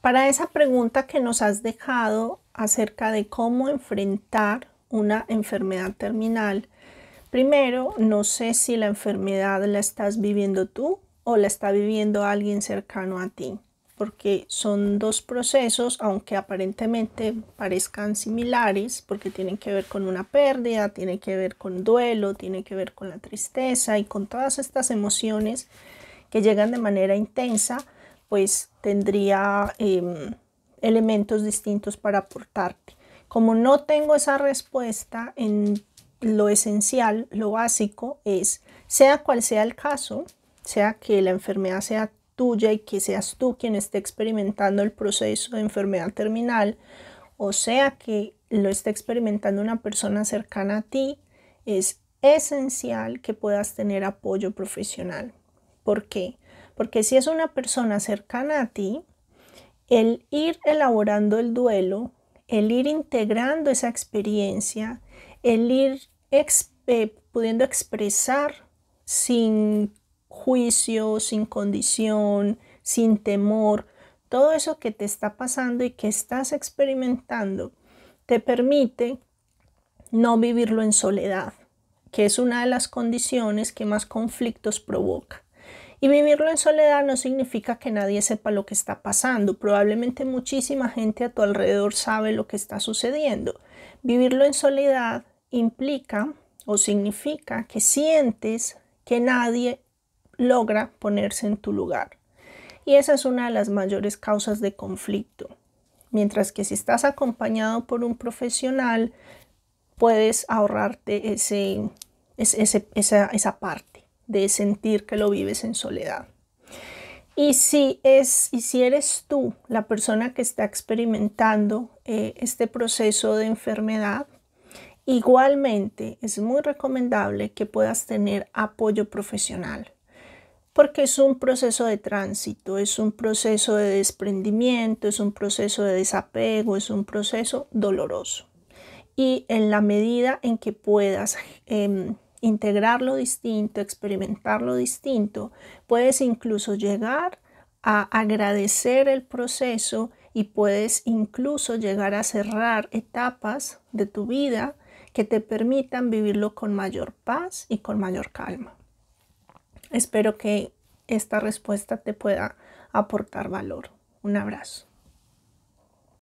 Para esa pregunta que nos has dejado acerca de cómo enfrentar una enfermedad terminal, primero, no sé si la enfermedad la estás viviendo tú o la está viviendo alguien cercano a ti, porque son dos procesos, aunque aparentemente parezcan similares, porque tienen que ver con una pérdida, tienen que ver con duelo, tienen que ver con la tristeza y con todas estas emociones que llegan de manera intensa pues tendría em, elementos distintos para aportarte. Como no tengo esa respuesta, en lo esencial, lo básico es, sea cual sea el caso, sea que la enfermedad sea tuya y que seas tú quien esté experimentando el proceso de enfermedad terminal, o sea que lo esté experimentando una persona cercana a ti, es esencial que puedas tener apoyo profesional. ¿Por qué? Porque si es una persona cercana a ti, el ir elaborando el duelo, el ir integrando esa experiencia, el ir pudiendo expresar sin juicio, sin condición, sin temor, todo eso que te está pasando y que estás experimentando, te permite no vivirlo en soledad, que es una de las condiciones que más conflictos provoca. Y vivirlo en soledad no significa que nadie sepa lo que está pasando. Probablemente muchísima gente a tu alrededor sabe lo que está sucediendo. Vivirlo en soledad implica o significa que sientes que nadie logra ponerse en tu lugar. Y esa es una de las mayores causas de conflicto. Mientras que si estás acompañado por un profesional, puedes ahorrarte ese, esa parte de sentir que lo vives en soledad. Y si, es, y si eres tú la persona que está experimentando eh, este proceso de enfermedad, igualmente es muy recomendable que puedas tener apoyo profesional, porque es un proceso de tránsito, es un proceso de desprendimiento, es un proceso de desapego, es un proceso doloroso. Y en la medida en que puedas... Em, integrar lo distinto, experimentar lo distinto, puedes incluso llegar a agradecer el proceso y puedes incluso llegar a cerrar etapas de tu vida que te permitan vivirlo con mayor paz y con mayor calma. Espero que esta respuesta te pueda aportar valor. Un abrazo.